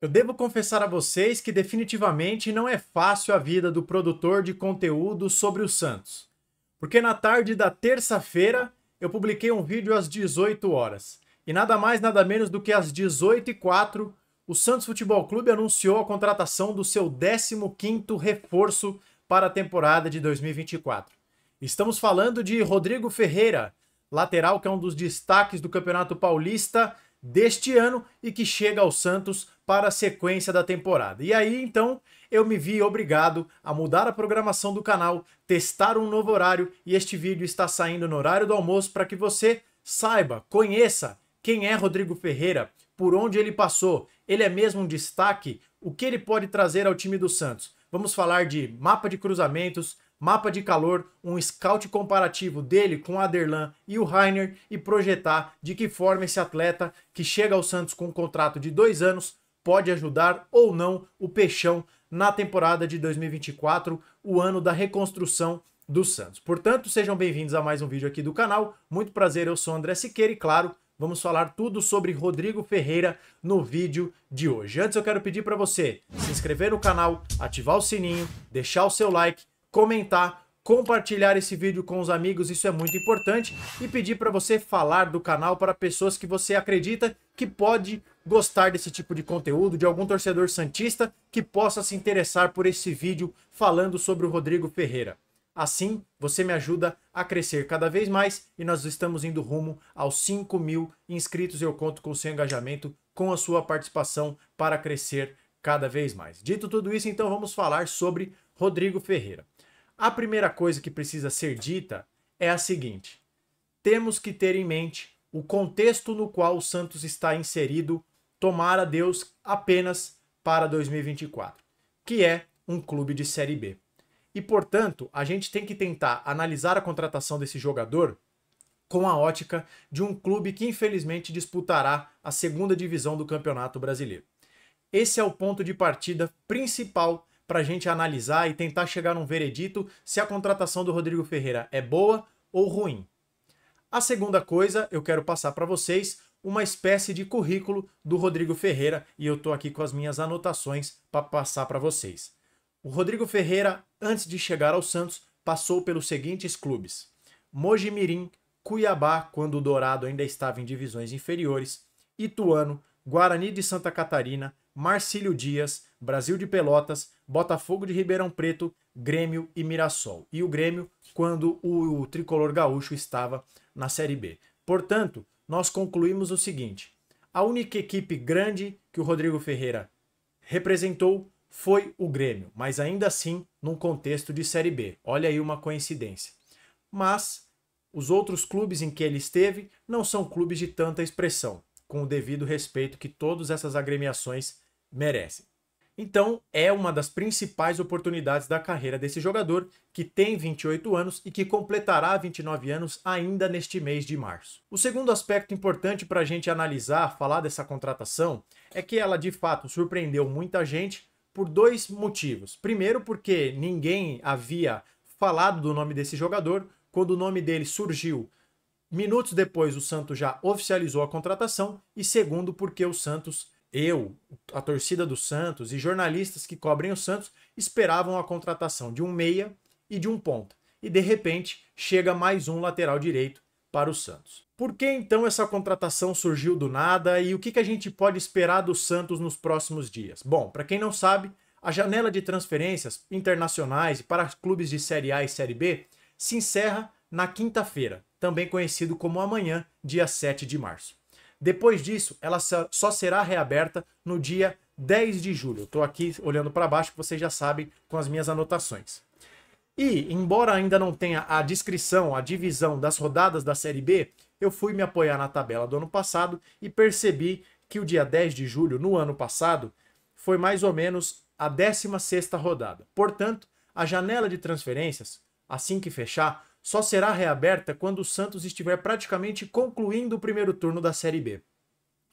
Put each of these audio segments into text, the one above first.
Eu devo confessar a vocês que definitivamente não é fácil a vida do produtor de conteúdo sobre o Santos. Porque na tarde da terça-feira eu publiquei um vídeo às 18 horas. E nada mais, nada menos do que às 18 e 04 o Santos Futebol Clube anunciou a contratação do seu 15º reforço para a temporada de 2024. Estamos falando de Rodrigo Ferreira, lateral que é um dos destaques do Campeonato Paulista deste ano e que chega ao Santos para a sequência da temporada. E aí então eu me vi obrigado a mudar a programação do canal, testar um novo horário e este vídeo está saindo no horário do almoço para que você saiba, conheça quem é Rodrigo Ferreira, por onde ele passou, ele é mesmo um destaque, o que ele pode trazer ao time do Santos. Vamos falar de mapa de cruzamentos, mapa de calor, um scout comparativo dele com Aderlan e o Rainer e projetar de que forma esse atleta que chega ao Santos com um contrato de dois anos pode ajudar ou não o Peixão na temporada de 2024, o ano da reconstrução do Santos. Portanto, sejam bem-vindos a mais um vídeo aqui do canal. Muito prazer, eu sou André Siqueira e, claro, vamos falar tudo sobre Rodrigo Ferreira no vídeo de hoje. Antes, eu quero pedir para você se inscrever no canal, ativar o sininho, deixar o seu like, comentar compartilhar esse vídeo com os amigos, isso é muito importante, e pedir para você falar do canal para pessoas que você acredita que pode gostar desse tipo de conteúdo, de algum torcedor santista que possa se interessar por esse vídeo falando sobre o Rodrigo Ferreira. Assim, você me ajuda a crescer cada vez mais e nós estamos indo rumo aos 5 mil inscritos. Eu conto com o seu engajamento, com a sua participação para crescer cada vez mais. Dito tudo isso, então vamos falar sobre Rodrigo Ferreira. A primeira coisa que precisa ser dita é a seguinte: temos que ter em mente o contexto no qual o Santos está inserido, tomara Deus, apenas para 2024, que é um clube de Série B. E, portanto, a gente tem que tentar analisar a contratação desse jogador com a ótica de um clube que infelizmente disputará a segunda divisão do Campeonato Brasileiro. Esse é o ponto de partida principal para a gente analisar e tentar chegar num veredito se a contratação do Rodrigo Ferreira é boa ou ruim. A segunda coisa, eu quero passar para vocês uma espécie de currículo do Rodrigo Ferreira e eu estou aqui com as minhas anotações para passar para vocês. O Rodrigo Ferreira, antes de chegar ao Santos, passou pelos seguintes clubes: Mojimirim, Cuiabá, quando o Dourado ainda estava em divisões inferiores, Ituano, Guarani de Santa Catarina, Marcílio Dias, Brasil de Pelotas, Botafogo de Ribeirão Preto, Grêmio e Mirassol. E o Grêmio quando o, o tricolor gaúcho estava na Série B. Portanto, nós concluímos o seguinte: a única equipe grande que o Rodrigo Ferreira representou foi o Grêmio, mas ainda assim num contexto de Série B. Olha aí uma coincidência. Mas os outros clubes em que ele esteve não são clubes de tanta expressão, com o devido respeito que todas essas agremiações merecem. Então, é uma das principais oportunidades da carreira desse jogador, que tem 28 anos e que completará 29 anos ainda neste mês de março. O segundo aspecto importante para a gente analisar, falar dessa contratação, é que ela de fato surpreendeu muita gente por dois motivos. Primeiro, porque ninguém havia falado do nome desse jogador, quando o nome dele surgiu Minutos depois, o Santos já oficializou a contratação e segundo, porque o Santos eu, a torcida do Santos e jornalistas que cobrem o Santos esperavam a contratação de um meia e de um ponta. E de repente chega mais um lateral direito para o Santos. Por que então essa contratação surgiu do nada e o que, que a gente pode esperar do Santos nos próximos dias? Bom, para quem não sabe, a janela de transferências internacionais para clubes de Série A e Série B se encerra na quinta-feira, também conhecido como amanhã, dia 7 de março. Depois disso, ela só será reaberta no dia 10 de julho. Estou aqui olhando para baixo, que vocês já sabem com as minhas anotações. E, embora ainda não tenha a descrição, a divisão das rodadas da Série B, eu fui me apoiar na tabela do ano passado e percebi que o dia 10 de julho, no ano passado, foi mais ou menos a 16ª rodada. Portanto, a janela de transferências, assim que fechar, só será reaberta quando o Santos estiver praticamente concluindo o primeiro turno da Série B.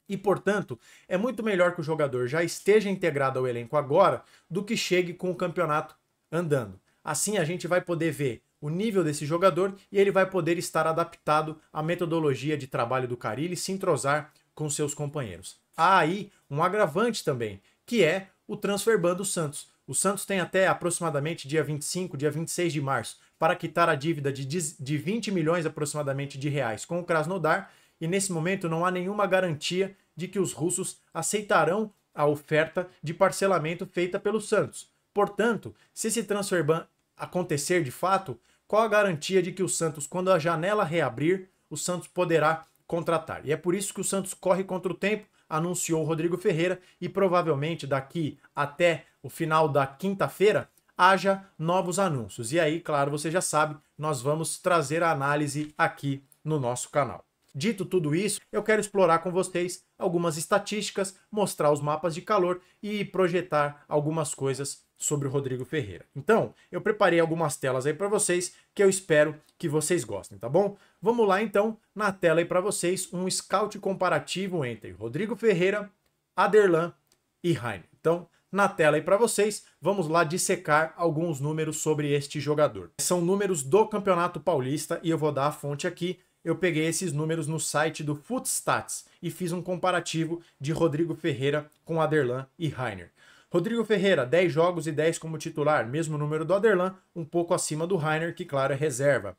E, portanto, é muito melhor que o jogador já esteja integrado ao elenco agora do que chegue com o campeonato andando. Assim a gente vai poder ver o nível desse jogador e ele vai poder estar adaptado à metodologia de trabalho do Carilli e se entrosar com seus companheiros. Há aí um agravante também, que é o transfer ban do Santos. O Santos tem até aproximadamente dia 25, dia 26 de março para quitar a dívida de, 20 milhões aproximadamente de reais com o Krasnodar, e nesse momento não há nenhuma garantia de que os russos aceitarão a oferta de parcelamento feita pelo Santos. Portanto, se esse transfer ban acontecer de fato, qual a garantia de que o Santos, quando a janela reabrir, o Santos poderá contratar? E é por isso que o Santos corre contra o tempo, anunciou o Rodrigo Ferreira, e provavelmente daqui até o final da quinta-feira haja novos anúncios. E aí, claro, você já sabe, nós vamos trazer a análise aqui no nosso canal. Dito tudo isso, eu quero explorar com vocês algumas estatísticas, mostrar os mapas de calor e projetar algumas coisas sobre o Rodrigo Ferreira. Então, eu preparei algumas telas aí para vocês que eu espero que vocês gostem, tá bom? Vamos lá então na tela aí para vocês um scout comparativo entre Rodrigo Ferreira, Aderlan e Heine. Então, na tela aí para vocês. Vamos lá dissecar alguns números sobre este jogador. São números do Campeonato Paulista e eu vou dar a fonte aqui. Eu peguei esses números no site do Footstats e fiz um comparativo de Rodrigo Ferreira com Aderlan e Rainer. Rodrigo Ferreira, 10 jogos e 10 como titular, mesmo número do Aderlan, um pouco acima do Rainer, que claro é reserva.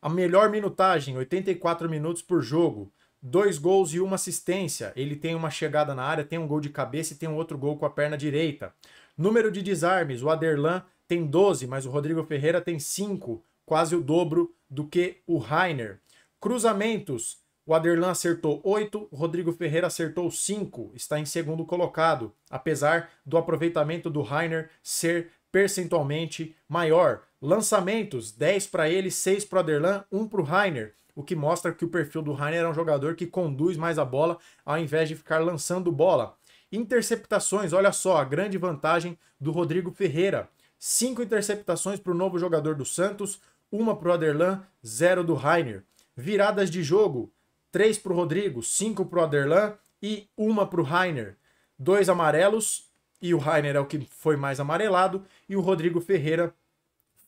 A melhor minutagem, 84 minutos por jogo dois gols e uma assistência. Ele tem uma chegada na área, tem um gol de cabeça e tem um outro gol com a perna direita. Número de desarmes, o Aderlan tem 12, mas o Rodrigo Ferreira tem 5, quase o dobro do que o Rainer. Cruzamentos, o Aderlan acertou 8, o Rodrigo Ferreira acertou 5, está em segundo colocado, apesar do aproveitamento do Rainer ser percentualmente maior. Lançamentos, 10 para ele, 6 para o Aderlan, 1 para o Rainer o que mostra que o perfil do Rainer é um jogador que conduz mais a bola ao invés de ficar lançando bola. Interceptações, olha só, a grande vantagem do Rodrigo Ferreira. Cinco interceptações para o novo jogador do Santos, uma para o Aderlan, zero do Rainer. Viradas de jogo, três para o Rodrigo, cinco para o Aderlan e uma para o Rainer. Dois amarelos, e o Rainer é o que foi mais amarelado, e o Rodrigo Ferreira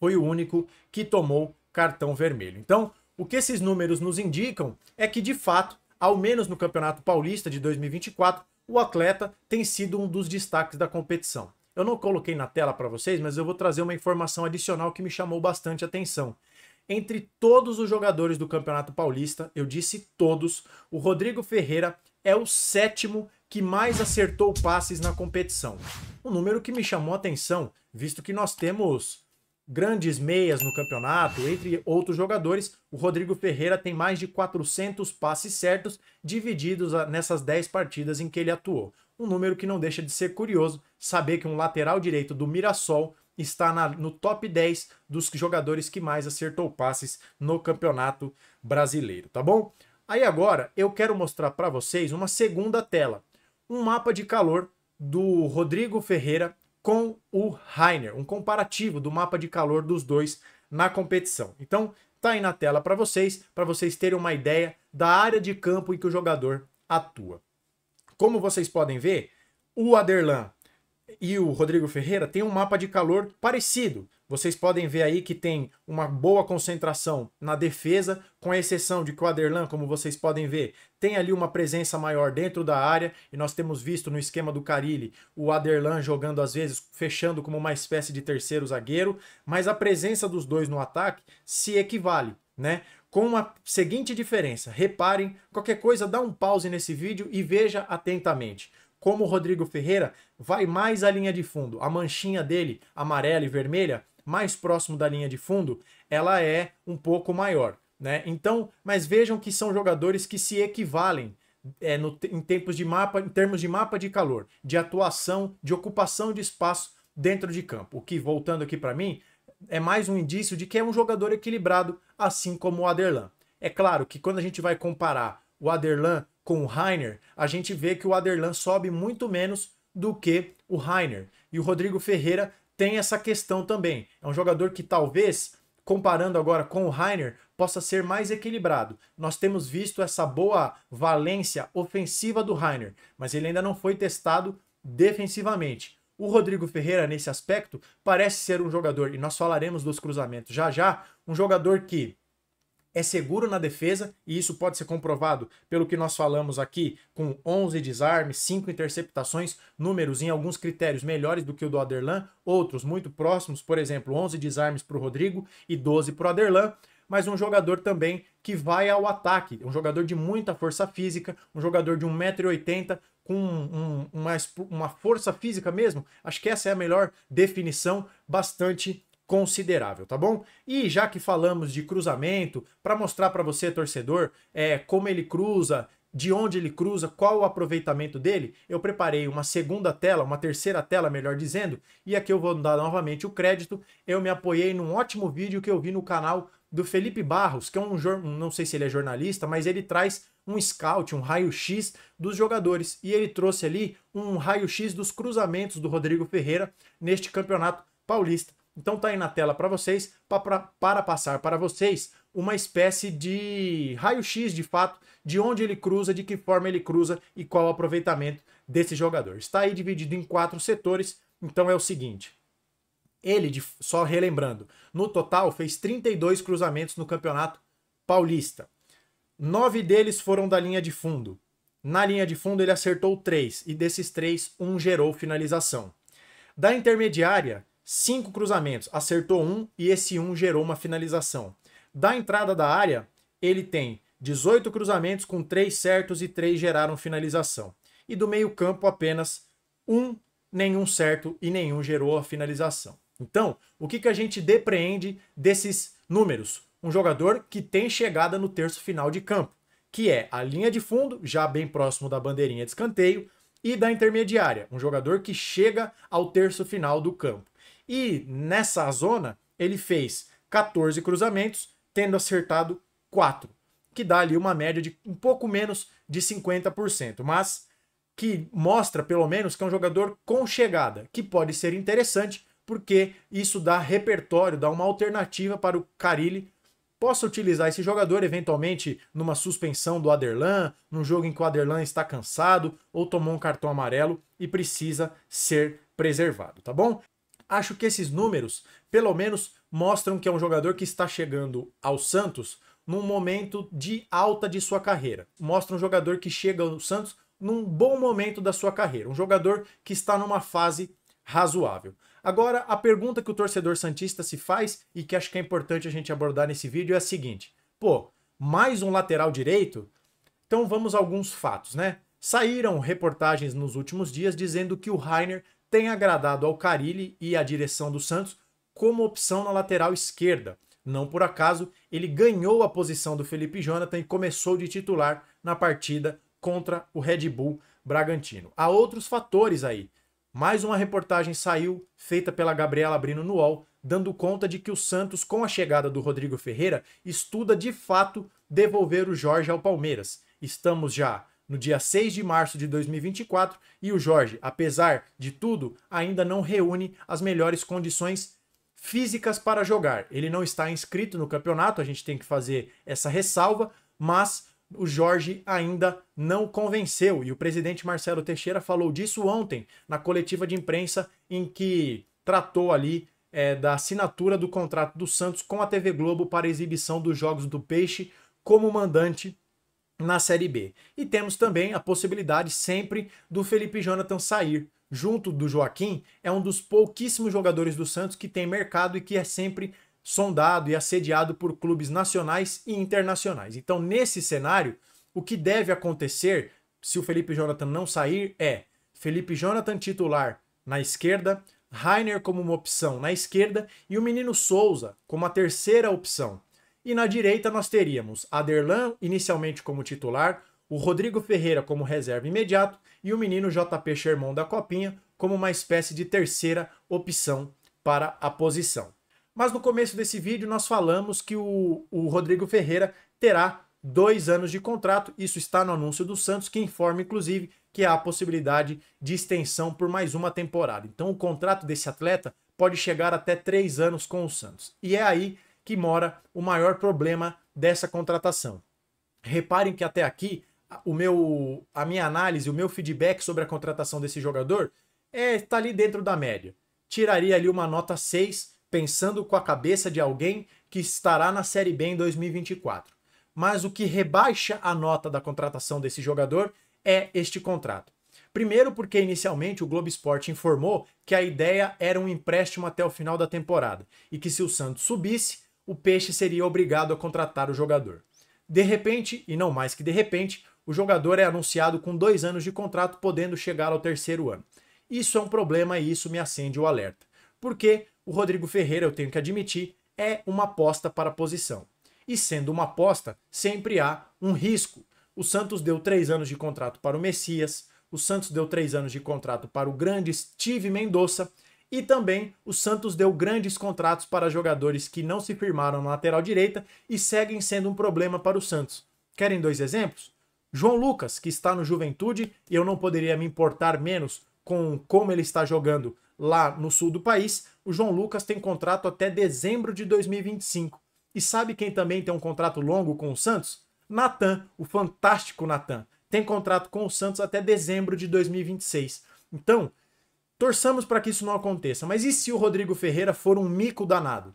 foi o único que tomou cartão vermelho. Então, o que esses números nos indicam é que, de fato, ao menos no Campeonato Paulista de 2024, o atleta tem sido um dos destaques da competição. Eu não coloquei na tela para vocês, mas eu vou trazer uma informação adicional que me chamou bastante atenção. Entre todos os jogadores do Campeonato Paulista, eu disse todos, o Rodrigo Ferreira é o sétimo que mais acertou passes na competição. Um número que me chamou atenção, visto que nós temos grandes meias no campeonato, entre outros jogadores. O Rodrigo Ferreira tem mais de 400 passes certos divididos nessas 10 partidas em que ele atuou. Um número que não deixa de ser curioso saber que um lateral direito do Mirassol está na, no top 10 dos jogadores que mais acertou passes no campeonato brasileiro, tá bom? Aí agora eu quero mostrar para vocês uma segunda tela, um mapa de calor do Rodrigo Ferreira com o Rainer, um comparativo do mapa de calor dos dois na competição. Então, tá aí na tela para vocês, para vocês terem uma ideia da área de campo em que o jogador atua. Como vocês podem ver, o Aderlan e o Rodrigo Ferreira tem um mapa de calor parecido. Vocês podem ver aí que tem uma boa concentração na defesa, com a exceção de Quaderlan, como vocês podem ver, tem ali uma presença maior dentro da área, e nós temos visto no esquema do Carilli o Aderlan jogando às vezes, fechando como uma espécie de terceiro zagueiro, mas a presença dos dois no ataque se equivale, né? Com a seguinte diferença, reparem, qualquer coisa dá um pause nesse vídeo e veja atentamente. Como o Rodrigo Ferreira, vai mais à linha de fundo. A manchinha dele, amarela e vermelha, mais próximo da linha de fundo, ela é um pouco maior. Né? Então, mas vejam que são jogadores que se equivalem é, no, em, tempos de mapa, em termos de mapa de calor, de atuação, de ocupação de espaço dentro de campo. O que, voltando aqui para mim, é mais um indício de que é um jogador equilibrado, assim como o Aderlan. É claro que quando a gente vai comparar o Aderlan com o Rainer, a gente vê que o Aderlan sobe muito menos do que o Rainer. E o Rodrigo Ferreira tem essa questão também. É um jogador que talvez, comparando agora com o Rainer, possa ser mais equilibrado. Nós temos visto essa boa valência ofensiva do Rainer, mas ele ainda não foi testado defensivamente. O Rodrigo Ferreira, nesse aspecto, parece ser um jogador, e nós falaremos dos cruzamentos já já, um jogador que é seguro na defesa e isso pode ser comprovado pelo que nós falamos aqui com 11 desarmes, 5 interceptações, números em alguns critérios melhores do que o do Aderlan, outros muito próximos, por exemplo, 11 desarmes para o Rodrigo e 12 para o Aderlan, mas um jogador também que vai ao ataque, um jogador de muita força física, um jogador de 1,80m, com um, uma, uma força física mesmo, acho que essa é a melhor definição, bastante considerável, tá bom? E já que falamos de cruzamento, para mostrar para você, torcedor, é, como ele cruza, de onde ele cruza, qual o aproveitamento dele, eu preparei uma segunda tela, uma terceira tela, melhor dizendo, e aqui eu vou dar novamente o crédito. Eu me apoiei num ótimo vídeo que eu vi no canal do Felipe Barros, que é um não sei se ele é jornalista, mas ele traz um scout, um raio-x dos jogadores, e ele trouxe ali um raio-x dos cruzamentos do Rodrigo Ferreira neste campeonato paulista. Então tá aí na tela para vocês, pra, pra, para passar para vocês uma espécie de raio-x de fato de onde ele cruza, de que forma ele cruza e qual o aproveitamento desse jogador. Está aí dividido em quatro setores, então é o seguinte. Ele, de, só relembrando, no total fez 32 cruzamentos no Campeonato Paulista. Nove deles foram da linha de fundo. Na linha de fundo ele acertou três, e desses três, um gerou finalização. Da intermediária, cinco cruzamentos, acertou um e esse um gerou uma finalização. Da entrada da área, ele tem 18 cruzamentos com três certos e três geraram finalização. E do meio-campo apenas um, nenhum certo e nenhum gerou a finalização. Então, o que, que a gente depreende desses números? Um jogador que tem chegada no terço final de campo, que é a linha de fundo, já bem próximo da bandeirinha de escanteio, e da intermediária, um jogador que chega ao terço final do campo. E nessa zona, ele fez 14 cruzamentos, tendo acertado 4, que dá ali uma média de um pouco menos de 50%, mas que mostra pelo menos que é um jogador com chegada, que pode ser interessante, porque isso dá repertório, dá uma alternativa para o Carilli possa utilizar esse jogador eventualmente numa suspensão do Aderlan, num jogo em que o Aderlan está cansado ou tomou um cartão amarelo e precisa ser preservado, tá bom? Acho que esses números, pelo menos, mostram que é um jogador que está chegando ao Santos num momento de alta de sua carreira. Mostra um jogador que chega ao Santos num bom momento da sua carreira, um jogador que está numa fase razoável. Agora, a pergunta que o torcedor santista se faz e que acho que é importante a gente abordar nesse vídeo é a seguinte: pô, mais um lateral direito? Então vamos a alguns fatos, né? Saíram reportagens nos últimos dias dizendo que o Rainer tem agradado ao Carilli e à direção do Santos como opção na lateral esquerda. Não por acaso, ele ganhou a posição do Felipe Jonathan e começou de titular na partida contra o Red Bull Bragantino. Há outros fatores aí. Mais uma reportagem saiu, feita pela Gabriela Abrino no UOL, dando conta de que o Santos, com a chegada do Rodrigo Ferreira, estuda de fato devolver o Jorge ao Palmeiras. Estamos já no dia 6 de março de 2024, e o Jorge, apesar de tudo, ainda não reúne as melhores condições físicas para jogar. Ele não está inscrito no campeonato, a gente tem que fazer essa ressalva, mas o Jorge ainda não convenceu e o presidente Marcelo Teixeira falou disso ontem na coletiva de imprensa em que tratou ali é, da assinatura do contrato do Santos com a TV Globo para a exibição dos jogos do Peixe como mandante na Série B. E temos também a possibilidade sempre do Felipe Jonathan sair. Junto do Joaquim, é um dos pouquíssimos jogadores do Santos que tem mercado e que é sempre sondado e assediado por clubes nacionais e internacionais. Então, nesse cenário, o que deve acontecer se o Felipe Jonathan não sair é Felipe Jonathan titular na esquerda, Rainer como uma opção na esquerda e o menino Souza como a terceira opção. E na direita nós teríamos Aderlan inicialmente como titular, o Rodrigo Ferreira como reserva imediato e o menino JP Sherman da Copinha como uma espécie de terceira opção para a posição. Mas no começo desse vídeo nós falamos que o, o Rodrigo Ferreira terá dois anos de contrato, isso está no anúncio do Santos, que informa inclusive que há a possibilidade de extensão por mais uma temporada. Então o contrato desse atleta pode chegar até três anos com o Santos. E é aí que mora o maior problema dessa contratação. Reparem que até aqui o meu, a minha análise, o meu feedback sobre a contratação desse jogador é está ali dentro da média. Tiraria ali uma nota 6, pensando com a cabeça de alguém que estará na Série B em 2024. Mas o que rebaixa a nota da contratação desse jogador é este contrato. Primeiro, porque inicialmente o Globo Esporte informou que a ideia era um empréstimo até o final da temporada e que se o Santos subisse, o Peixe seria obrigado a contratar o jogador. De repente, e não mais que de repente, o jogador é anunciado com dois anos de contrato, podendo chegar ao terceiro ano. Isso é um problema e isso me acende o alerta. Porque o Rodrigo Ferreira, eu tenho que admitir, é uma aposta para a posição. E sendo uma aposta, sempre há um risco. O Santos deu três anos de contrato para o Messias, o Santos deu três anos de contrato para o grande Steve Mendonça e também o Santos deu grandes contratos para jogadores que não se firmaram na lateral direita e seguem sendo um problema para o Santos. Querem dois exemplos? João Lucas, que está no Juventude, e eu não poderia me importar menos com como ele está jogando lá no sul do país. O João Lucas tem contrato até dezembro de 2025. E sabe quem também tem um contrato longo com o Santos? Natan, o fantástico Natan. Tem contrato com o Santos até dezembro de 2026. Então, Torçamos para que isso não aconteça, mas e se o Rodrigo Ferreira for um mico danado?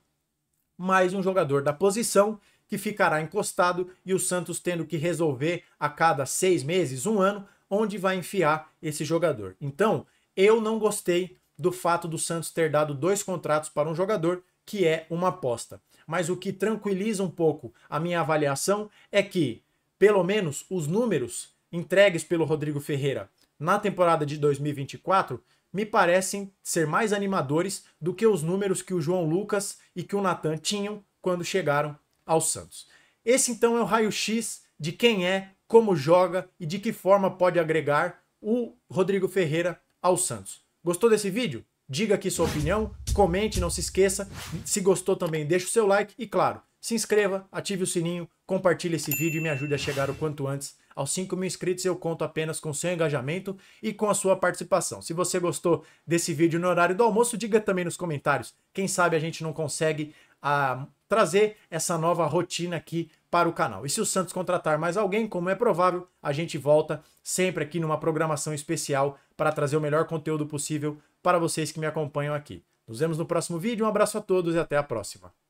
Mais um jogador da posição que ficará encostado e o Santos tendo que resolver a cada seis meses, um ano, onde vai enfiar esse jogador. Então, eu não gostei do fato do Santos ter dado dois contratos para um jogador que é uma aposta. Mas o que tranquiliza um pouco a minha avaliação é que, pelo menos, os números entregues pelo Rodrigo Ferreira na temporada de 2024 me parecem ser mais animadores do que os números que o João Lucas e que o Natan tinham quando chegaram ao Santos. Esse então é o raio-x de quem é, como joga e de que forma pode agregar o Rodrigo Ferreira ao Santos. Gostou desse vídeo? Diga aqui sua opinião, comente, não se esqueça. Se gostou também, deixa o seu like e, claro, se inscreva, ative o sininho compartilhe esse vídeo e me ajude a chegar o quanto antes aos 5 mil inscritos. Eu conto apenas com seu engajamento e com a sua participação. Se você gostou desse vídeo no horário do almoço, diga também nos comentários. Quem sabe a gente não consegue a, ah, trazer essa nova rotina aqui para o canal. E se o Santos contratar mais alguém, como é provável, a gente volta sempre aqui numa programação especial para trazer o melhor conteúdo possível para vocês que me acompanham aqui. Nos vemos no próximo vídeo, um abraço a todos e até a próxima.